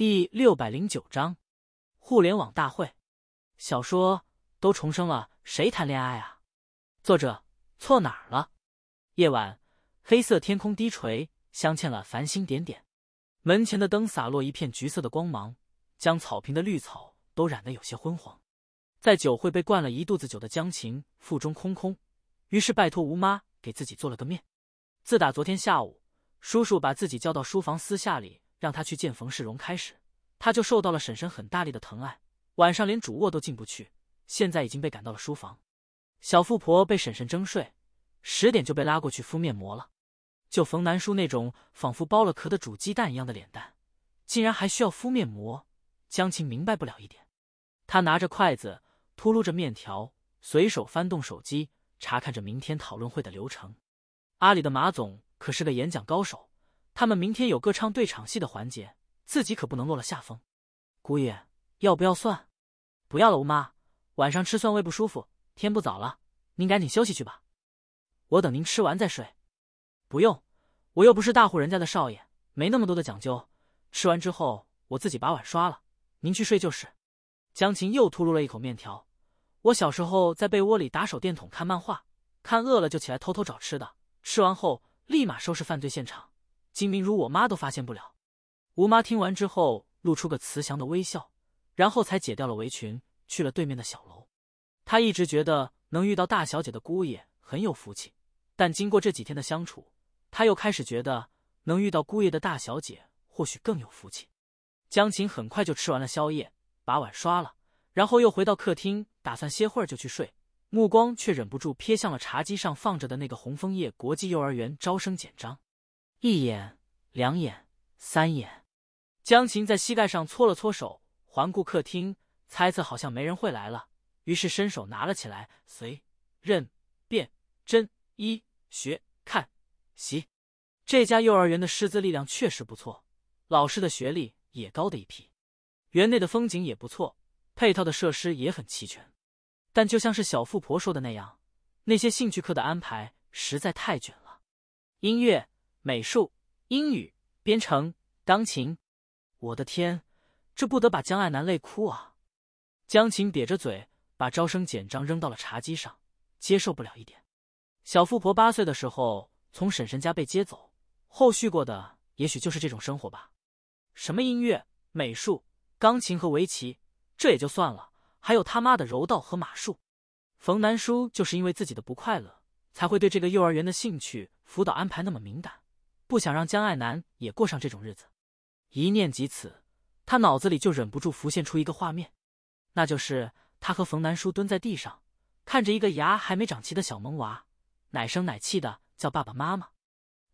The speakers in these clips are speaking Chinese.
第六百零九章，互联网大会。小说都重生了，谁谈恋爱啊？作者错哪儿了？夜晚，黑色天空低垂，镶嵌了繁星点点。门前的灯洒落一片橘色的光芒，将草坪的绿草都染得有些昏黄。在酒会被灌了一肚子酒的江晴腹中空空，于是拜托吴妈给自己做了个面。自打昨天下午，叔叔把自己叫到书房私下里。让他去见冯世荣，开始他就受到了婶婶很大力的疼爱。晚上连主卧都进不去，现在已经被赶到了书房。小富婆被婶婶征税，十点就被拉过去敷面膜了。就冯南叔那种仿佛剥了壳的煮鸡蛋一样的脸蛋，竟然还需要敷面膜？江琴明白不了一点。他拿着筷子秃噜着面条，随手翻动手机，查看着明天讨论会的流程。阿里的马总可是个演讲高手。他们明天有个唱对场戏的环节，自己可不能落了下风。姑爷要不要蒜？不要了，吴妈，晚上吃蒜胃不舒服。天不早了，您赶紧休息去吧。我等您吃完再睡。不用，我又不是大户人家的少爷，没那么多的讲究。吃完之后我自己把碗刷了，您去睡就是。江琴又吐露了一口面条。我小时候在被窝里打手电筒看漫画，看饿了就起来偷偷找吃的，吃完后立马收拾犯罪现场。金明如我妈都发现不了。吴妈听完之后，露出个慈祥的微笑，然后才解掉了围裙，去了对面的小楼。她一直觉得能遇到大小姐的姑爷很有福气，但经过这几天的相处，她又开始觉得能遇到姑爷的大小姐或许更有福气。江琴很快就吃完了宵夜，把碗刷了，然后又回到客厅，打算歇会儿就去睡，目光却忍不住瞥向了茶几上放着的那个“红枫叶国际幼儿园招生简章”。一眼，两眼，三眼，江琴在膝盖上搓了搓手，环顾客厅，猜测好像没人会来了，于是伸手拿了起来，随认辨真一学看习。这家幼儿园的师资力量确实不错，老师的学历也高的一批，园内的风景也不错，配套的设施也很齐全。但就像是小富婆说的那样，那些兴趣课的安排实在太卷了，音乐。美术、英语、编程、钢琴，我的天，这不得把江爱南累哭啊！江琴瘪着嘴，把招生简章扔到了茶几上，接受不了一点。小富婆八岁的时候从婶婶家被接走，后续过的也许就是这种生活吧。什么音乐、美术、钢琴和围棋，这也就算了，还有他妈的柔道和马术。冯南叔就是因为自己的不快乐，才会对这个幼儿园的兴趣辅导安排那么敏感。不想让江爱男也过上这种日子，一念及此，他脑子里就忍不住浮现出一个画面，那就是他和冯南叔蹲在地上，看着一个牙还没长齐的小萌娃，奶声奶气的叫爸爸妈妈。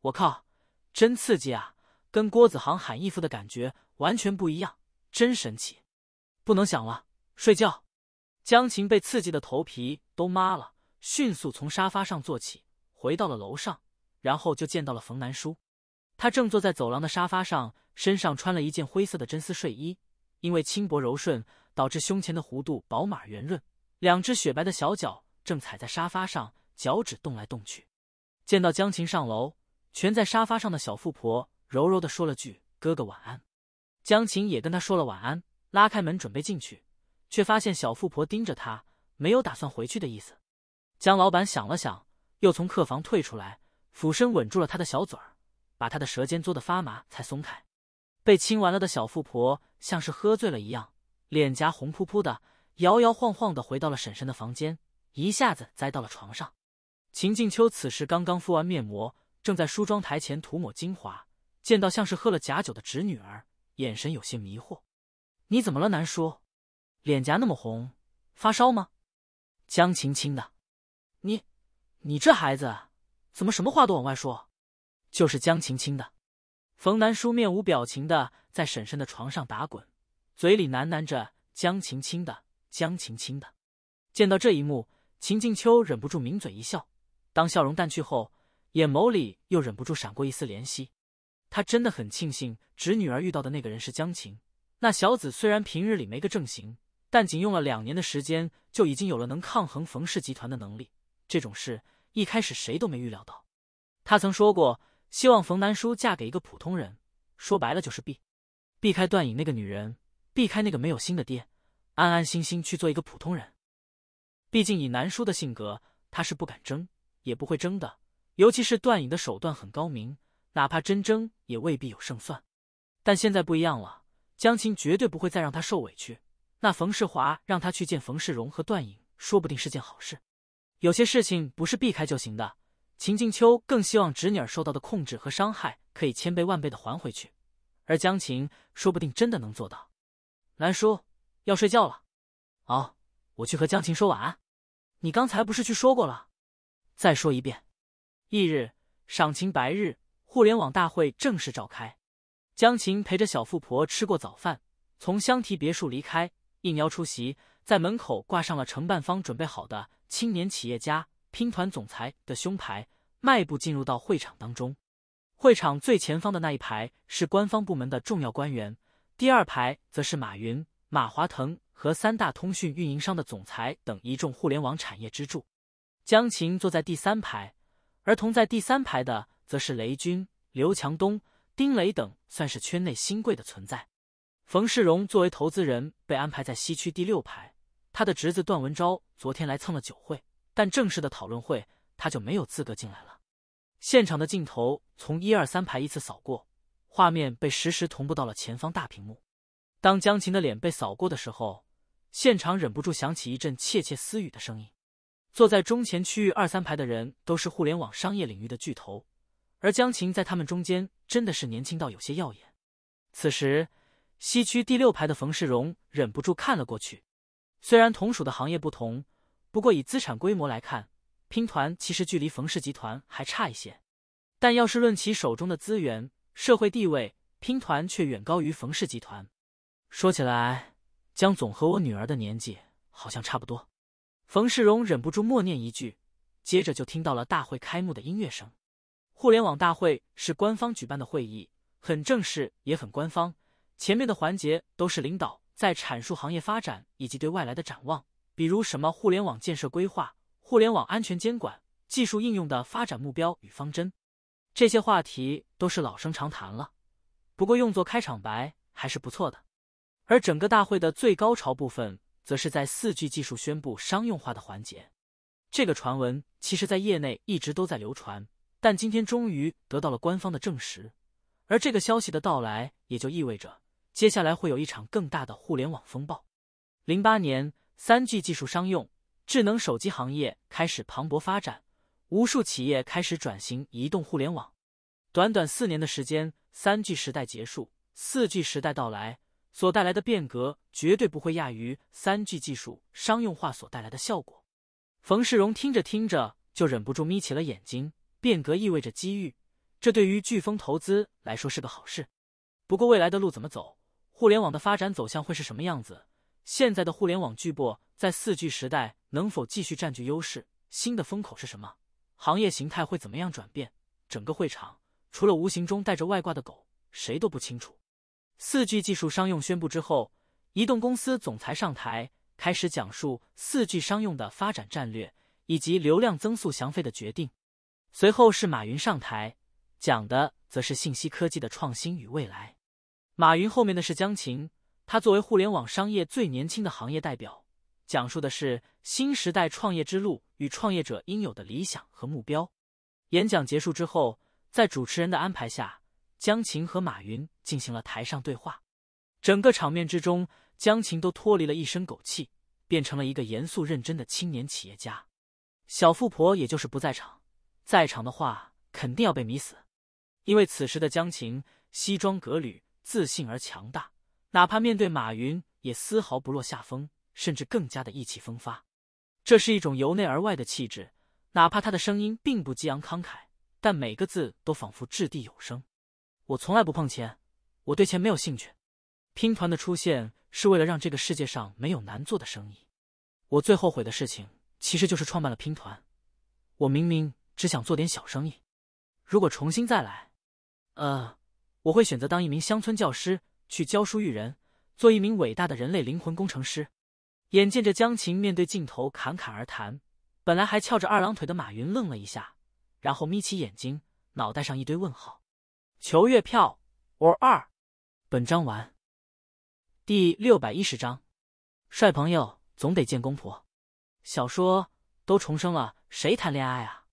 我靠，真刺激啊！跟郭子航喊义父的感觉完全不一样，真神奇。不能想了，睡觉。江琴被刺激的头皮都麻了，迅速从沙发上坐起，回到了楼上，然后就见到了冯南叔。他正坐在走廊的沙发上，身上穿了一件灰色的真丝睡衣，因为轻薄柔顺，导致胸前的弧度饱满圆润。两只雪白的小脚正踩在沙发上，脚趾动来动去。见到江琴上楼，蜷在沙发上的小富婆柔柔地说了句：“哥哥晚安。”江琴也跟他说了晚安，拉开门准备进去，却发现小富婆盯着他，没有打算回去的意思。江老板想了想，又从客房退出来，俯身吻住了他的小嘴儿。把他的舌尖嘬得发麻，才松开。被亲完了的小富婆像是喝醉了一样，脸颊红扑扑的，摇摇晃晃的回到了婶婶的房间，一下子栽到了床上。秦静秋此时刚刚敷完面膜，正在梳妆台前涂抹精华，见到像是喝了假酒的侄女儿，眼神有些迷惑：“你怎么了，南叔？脸颊那么红，发烧吗？”江晴青的，你，你这孩子，怎么什么话都往外说？就是江晴晴的，冯南书面无表情的在婶婶的床上打滚，嘴里喃喃着“江晴晴的，江晴晴的”。见到这一幕，秦静秋忍不住抿嘴一笑。当笑容淡去后，眼眸里又忍不住闪过一丝怜惜。他真的很庆幸侄女儿遇到的那个人是江晴。那小子虽然平日里没个正形，但仅用了两年的时间，就已经有了能抗衡冯氏集团的能力。这种事一开始谁都没预料到。他曾说过。希望冯南叔嫁给一个普通人，说白了就是避，避开段颖那个女人，避开那个没有心的爹，安安心心去做一个普通人。毕竟以南叔的性格，他是不敢争，也不会争的。尤其是段颖的手段很高明，哪怕真争，也未必有胜算。但现在不一样了，江琴绝对不会再让他受委屈。那冯世华让他去见冯世荣和段颖，说不定是件好事。有些事情不是避开就行的。秦静秋更希望侄女儿受到的控制和伤害可以千倍万倍的还回去，而江琴说不定真的能做到。兰叔要睡觉了，好，我去和江琴说晚安。你刚才不是去说过了？再说一遍。翌日，赏晴白日，互联网大会正式召开。江琴陪着小富婆吃过早饭，从香缇别墅离开，应邀出席，在门口挂上了承办方准备好的“青年企业家”。拼团总裁的胸牌，迈步进入到会场当中。会场最前方的那一排是官方部门的重要官员，第二排则是马云、马化腾和三大通讯运营商的总裁等一众互联网产业支柱。江琴坐在第三排，而同在第三排的则是雷军、刘强东、丁磊等，算是圈内新贵的存在。冯世荣作为投资人，被安排在西区第六排。他的侄子段文昭昨天来蹭了酒会。但正式的讨论会，他就没有资格进来了。现场的镜头从一二三排依次扫过，画面被实时同步到了前方大屏幕。当江琴的脸被扫过的时候，现场忍不住响起一阵窃窃私语的声音。坐在中前区域二三排的人都是互联网商业领域的巨头，而江琴在他们中间真的是年轻到有些耀眼。此时，西区第六排的冯世荣忍不住看了过去。虽然同属的行业不同。不过，以资产规模来看，拼团其实距离冯氏集团还差一些。但要是论其手中的资源、社会地位，拼团却远高于冯氏集团。说起来，江总和我女儿的年纪好像差不多。冯世荣忍不住默念一句，接着就听到了大会开幕的音乐声。互联网大会是官方举办的会议，很正式，也很官方。前面的环节都是领导在阐述行业发展以及对外来的展望。比如什么互联网建设规划、互联网安全监管、技术应用的发展目标与方针，这些话题都是老生常谈了。不过用作开场白还是不错的。而整个大会的最高潮部分，则是在四 G 技术宣布商用化的环节。这个传闻其实，在业内一直都在流传，但今天终于得到了官方的证实。而这个消息的到来，也就意味着接下来会有一场更大的互联网风暴。零八年。三 G 技术商用，智能手机行业开始蓬勃发展，无数企业开始转型移动互联网。短短四年的时间，三 G 时代结束，四 G 时代到来，所带来的变革绝对不会亚于三 G 技术商用化所带来的效果。冯世荣听着听着就忍不住眯起了眼睛。变革意味着机遇，这对于飓风投资来说是个好事。不过未来的路怎么走，互联网的发展走向会是什么样子？现在的互联网巨擘在四 G 时代能否继续占据优势？新的风口是什么？行业形态会怎么样转变？整个会场除了无形中带着外挂的狗，谁都不清楚。四 G 技术商用宣布之后，移动公司总裁上台开始讲述四 G 商用的发展战略以及流量增速降费的决定。随后是马云上台，讲的则是信息科技的创新与未来。马云后面的是江琴。他作为互联网商业最年轻的行业代表，讲述的是新时代创业之路与创业者应有的理想和目标。演讲结束之后，在主持人的安排下，江琴和马云进行了台上对话。整个场面之中，江琴都脱离了一身狗气，变成了一个严肃认真的青年企业家。小富婆也就是不在场，在场的话肯定要被迷死，因为此时的江琴西装革履，自信而强大。哪怕面对马云，也丝毫不落下风，甚至更加的意气风发。这是一种由内而外的气质。哪怕他的声音并不激昂慷慨，但每个字都仿佛掷地有声。我从来不碰钱，我对钱没有兴趣。拼团的出现是为了让这个世界上没有难做的生意。我最后悔的事情其实就是创办了拼团。我明明只想做点小生意。如果重新再来，呃，我会选择当一名乡村教师。去教书育人，做一名伟大的人类灵魂工程师。眼见着江琴面对镜头侃侃而谈，本来还翘着二郎腿的马云愣了一下，然后眯起眼睛，脑袋上一堆问号。求月票 or 二。本章完。第六百一十章，帅朋友总得见公婆。小说都重生了，谁谈恋爱啊？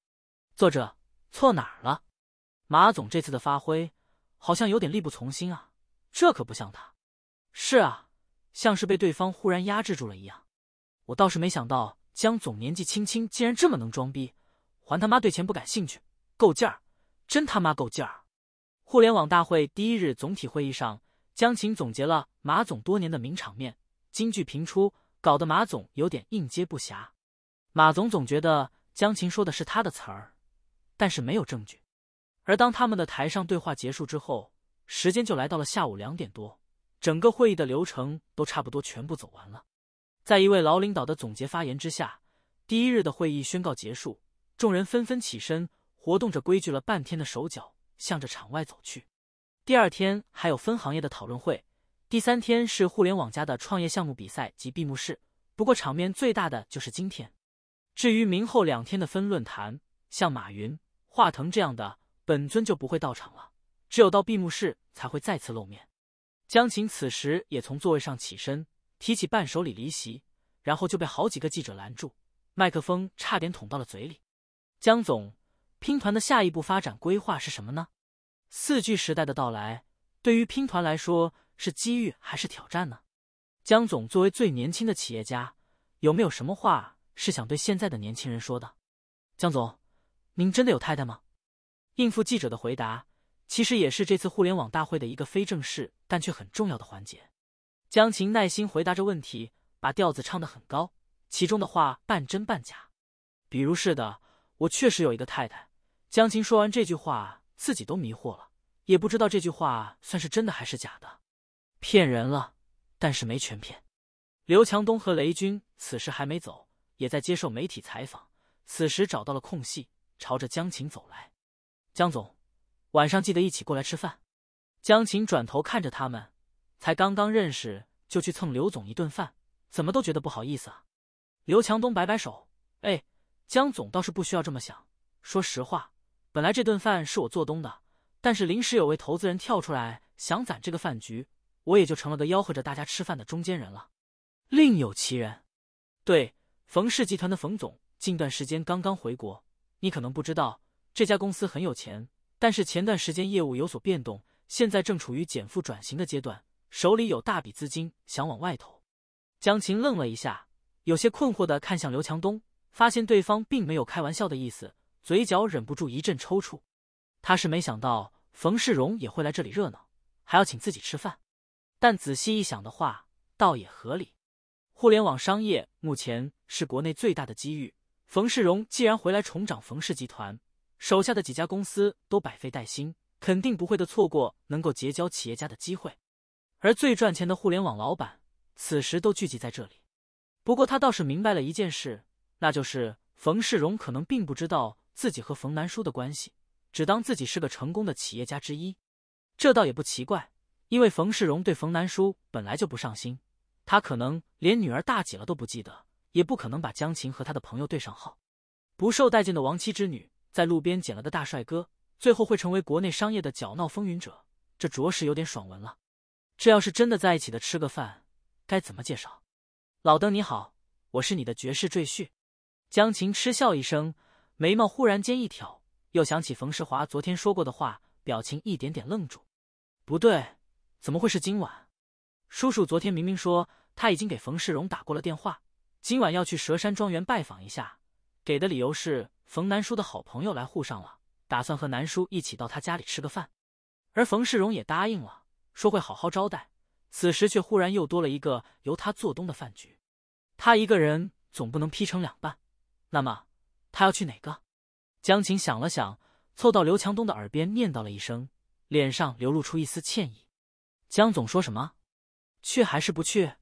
作者错哪儿了？马总这次的发挥好像有点力不从心啊。这可不像他，是啊，像是被对方忽然压制住了一样。我倒是没想到江总年纪轻轻竟然这么能装逼，还他妈对钱不感兴趣，够劲儿，真他妈够劲儿！互联网大会第一日总体会议上，江琴总结了马总多年的名场面，金句频出，搞得马总有点应接不暇。马总总觉得江琴说的是他的词儿，但是没有证据。而当他们的台上对话结束之后。时间就来到了下午两点多，整个会议的流程都差不多全部走完了。在一位老领导的总结发言之下，第一日的会议宣告结束，众人纷纷起身，活动着规矩了半天的手脚，向着场外走去。第二天还有分行业的讨论会，第三天是互联网加的创业项目比赛及闭幕式。不过场面最大的就是今天。至于明后两天的分论坛，像马云、华腾这样的，本尊就不会到场了。只有到闭幕式才会再次露面。江琴此时也从座位上起身，提起伴手礼离席，然后就被好几个记者拦住，麦克风差点捅到了嘴里。江总，拼团的下一步发展规划是什么呢？四 G 时代的到来对于拼团来说是机遇还是挑战呢？江总作为最年轻的企业家，有没有什么话是想对现在的年轻人说的？江总，您真的有太太吗？应付记者的回答。其实也是这次互联网大会的一个非正式但却很重要的环节。江琴耐心回答着问题，把调子唱得很高，其中的话半真半假。比如是的，我确实有一个太太。江琴说完这句话，自己都迷惑了，也不知道这句话算是真的还是假的，骗人了，但是没全骗。刘强东和雷军此时还没走，也在接受媒体采访。此时找到了空隙，朝着江琴走来。江总。晚上记得一起过来吃饭。江琴转头看着他们，才刚刚认识就去蹭刘总一顿饭，怎么都觉得不好意思啊。刘强东摆摆手，哎，江总倒是不需要这么想。说实话，本来这顿饭是我做东的，但是临时有位投资人跳出来想攒这个饭局，我也就成了个吆喝着大家吃饭的中间人了。另有其人，对，冯氏集团的冯总，近段时间刚刚回国，你可能不知道，这家公司很有钱。但是前段时间业务有所变动，现在正处于减负转型的阶段，手里有大笔资金想往外投。江琴愣了一下，有些困惑的看向刘强东，发现对方并没有开玩笑的意思，嘴角忍不住一阵抽搐。他是没想到冯世荣也会来这里热闹，还要请自己吃饭。但仔细一想的话，倒也合理。互联网商业目前是国内最大的机遇，冯世荣既然回来重掌冯氏集团。手下的几家公司都百废待兴，肯定不会的错过能够结交企业家的机会。而最赚钱的互联网老板此时都聚集在这里。不过他倒是明白了一件事，那就是冯世荣可能并不知道自己和冯南书的关系，只当自己是个成功的企业家之一。这倒也不奇怪，因为冯世荣对冯南书本来就不上心，他可能连女儿大几了都不记得，也不可能把江琴和他的朋友对上号。不受待见的亡妻之女。在路边捡了个大帅哥，最后会成为国内商业的搅闹风云者，这着实有点爽文了。这要是真的在一起的吃个饭，该怎么介绍？老邓你好，我是你的绝世赘婿。江琴嗤笑一声，眉毛忽然间一挑，又想起冯世华昨天说过的话，表情一点点愣住。不对，怎么会是今晚？叔叔昨天明明说他已经给冯世荣打过了电话，今晚要去蛇山庄园拜访一下，给的理由是。冯南叔的好朋友来沪上了，打算和南叔一起到他家里吃个饭，而冯世荣也答应了，说会好好招待。此时却忽然又多了一个由他做东的饭局，他一个人总不能劈成两半，那么他要去哪个？江琴想了想，凑到刘强东的耳边念叨了一声，脸上流露出一丝歉意。江总说什么？去还是不去？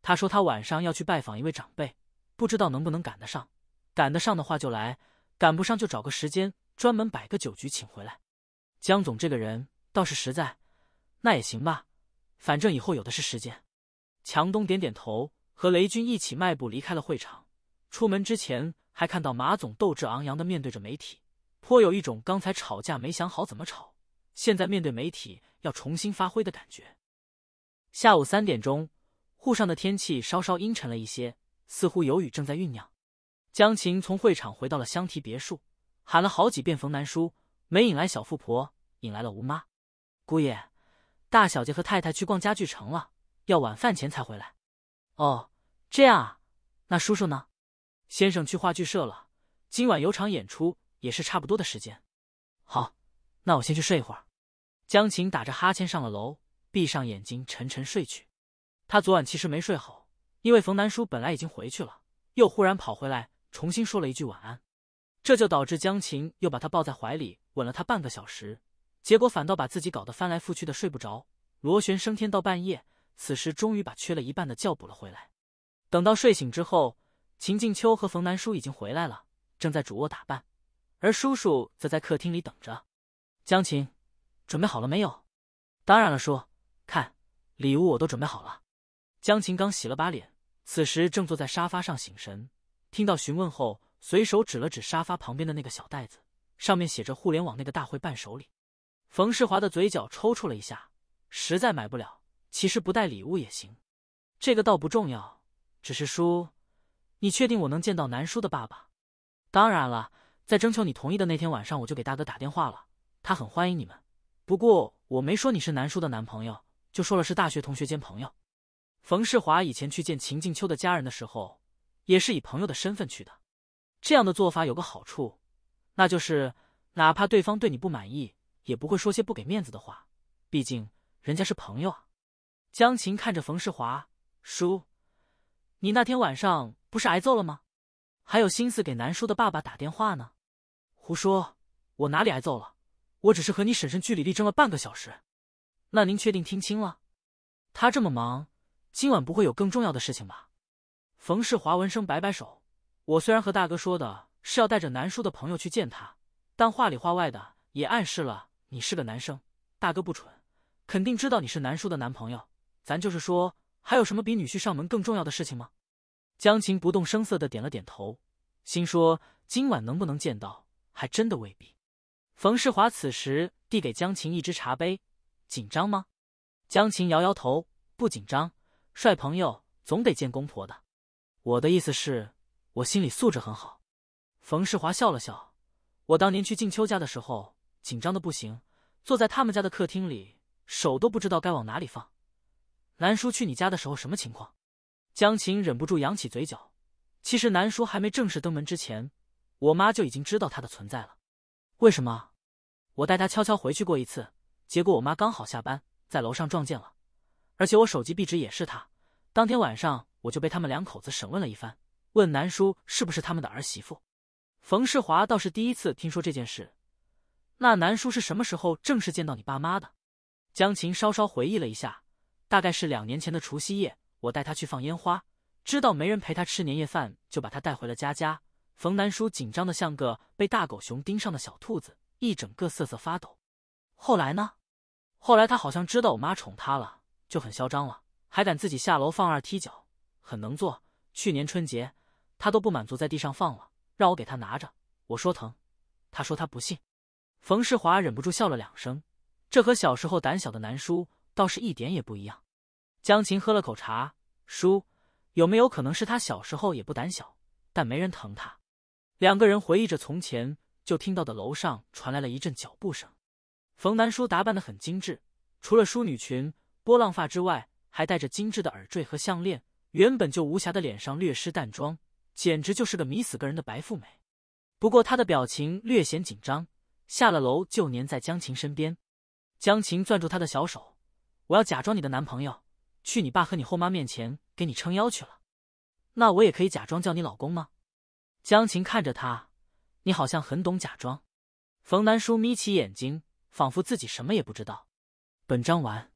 他说他晚上要去拜访一位长辈，不知道能不能赶得上。赶得上的话就来。赶不上就找个时间专门摆个酒局请回来，江总这个人倒是实在，那也行吧，反正以后有的是时间。强东点点头，和雷军一起迈步离开了会场。出门之前还看到马总斗志昂扬的面对着媒体，颇有一种刚才吵架没想好怎么吵，现在面对媒体要重新发挥的感觉。下午三点钟，沪上的天气稍稍阴沉了一些，似乎有雨正在酝酿。江琴从会场回到了香缇别墅，喊了好几遍冯南叔，没引来小富婆，引来了吴妈。姑爷，大小姐和太太去逛家具城了，要晚饭前才回来。哦，这样啊，那叔叔呢？先生去话剧社了，今晚有场演出，也是差不多的时间。好，那我先去睡一会儿。江琴打着哈欠上了楼，闭上眼睛沉沉睡去。他昨晚其实没睡好，因为冯南叔本来已经回去了，又忽然跑回来。重新说了一句晚安，这就导致江琴又把他抱在怀里，吻了他半个小时，结果反倒把自己搞得翻来覆去的睡不着，螺旋升天到半夜，此时终于把缺了一半的觉补了回来。等到睡醒之后，秦静秋和冯南叔已经回来了，正在主卧打扮，而叔叔则在客厅里等着。江琴，准备好了没有？当然了，叔，看礼物我都准备好了。江琴刚洗了把脸，此时正坐在沙发上醒神。听到询问后，随手指了指沙发旁边的那个小袋子，上面写着“互联网那个大会伴手礼”。冯世华的嘴角抽搐了一下，实在买不了。其实不带礼物也行，这个倒不重要，只是叔，你确定我能见到南叔的爸爸？当然了，在征求你同意的那天晚上，我就给大哥打电话了，他很欢迎你们。不过我没说你是南叔的男朋友，就说了是大学同学兼朋友。冯世华以前去见秦静秋的家人的时候。也是以朋友的身份去的，这样的做法有个好处，那就是哪怕对方对你不满意，也不会说些不给面子的话。毕竟人家是朋友啊。江琴看着冯世华叔，你那天晚上不是挨揍了吗？还有心思给南叔的爸爸打电话呢？胡说，我哪里挨揍了？我只是和你婶婶据理力争了半个小时。那您确定听清了？他这么忙，今晚不会有更重要的事情吧？冯世华闻声摆摆手，我虽然和大哥说的是要带着南叔的朋友去见他，但话里话外的也暗示了你是个男生。大哥不蠢，肯定知道你是南叔的男朋友。咱就是说，还有什么比女婿上门更重要的事情吗？江琴不动声色的点了点头，心说今晚能不能见到，还真的未必。冯世华此时递给江琴一只茶杯，紧张吗？江琴摇摇头，不紧张。帅朋友总得见公婆的。我的意思是，我心理素质很好。冯世华笑了笑。我当年去静秋家的时候，紧张的不行，坐在他们家的客厅里，手都不知道该往哪里放。南叔去你家的时候什么情况？江琴忍不住扬起嘴角。其实南叔还没正式登门之前，我妈就已经知道他的存在了。为什么？我带他悄悄回去过一次，结果我妈刚好下班在楼上撞见了，而且我手机壁纸也是他。当天晚上。我就被他们两口子审问了一番，问南叔是不是他们的儿媳妇。冯世华倒是第一次听说这件事。那南叔是什么时候正式见到你爸妈的？江琴稍稍回忆了一下，大概是两年前的除夕夜，我带他去放烟花，知道没人陪他吃年夜饭，就把他带回了家家。冯南叔紧张的像个被大狗熊盯上的小兔子，一整个瑟瑟发抖。后来呢？后来他好像知道我妈宠他了，就很嚣张了，还敢自己下楼放二踢脚。很能做，去年春节他都不满足在地上放了，让我给他拿着。我说疼，他说他不信。冯世华忍不住笑了两声，这和小时候胆小的南叔倒是一点也不一样。江琴喝了口茶，叔有没有可能是他小时候也不胆小，但没人疼他？两个人回忆着从前，就听到的楼上传来了一阵脚步声。冯南叔打扮的很精致，除了淑女裙、波浪发之外，还戴着精致的耳坠和项链。原本就无瑕的脸上略施淡妆，简直就是个迷死个人的白富美。不过她的表情略显紧张，下了楼就粘在江琴身边。江琴攥住她的小手：“我要假装你的男朋友，去你爸和你后妈面前给你撑腰去了。那我也可以假装叫你老公吗？”江琴看着他，你好像很懂假装。冯南叔眯起眼睛，仿佛自己什么也不知道。本章完。